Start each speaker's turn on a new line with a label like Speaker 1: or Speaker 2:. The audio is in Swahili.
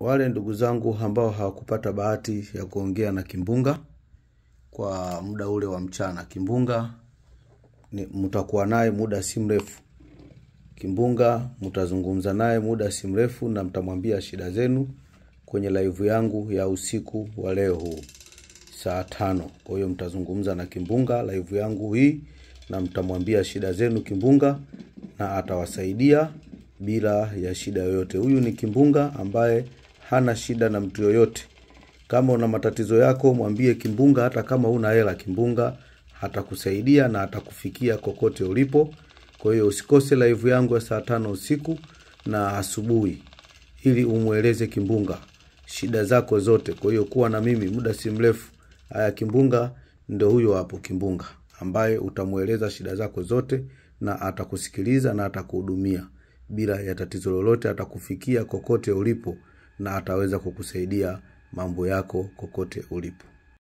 Speaker 1: wale ndugu zangu ambao hawakupata bahati ya kuongea na Kimbunga kwa muda ule wa mchana, Kimbunga mtakuwa naye muda si mrefu. Kimbunga mtazungumza naye muda si mrefu na mtamwambia shida zenu kwenye laivu yangu ya usiku wa leo huu saa tano. Kwa hiyo mtazungumza na Kimbunga laivu yangu hii na mtamwambia shida zenu Kimbunga na atawasaidia bila ya shida yoyote. Huyu ni Kimbunga ambaye hana shida na mtu yoyote. Kama una matatizo yako, mwambie Kimbunga. Hata kama una hela, Kimbunga atakusaidia na atakufikia kokote ulipo. Kwa hiyo usikose live yangu ya saa tano usiku na asubuhi, ili umweleze Kimbunga shida zako zote. Kwa hiyo kuwa na mimi muda si mrefu. Haya, Kimbunga ndio huyo hapo, Kimbunga ambaye utamweleza shida zako zote na atakusikiliza na atakuhudumia bila ya tatizo lolote, atakufikia kokote ulipo na ataweza kukusaidia mambo yako kokote ulipo.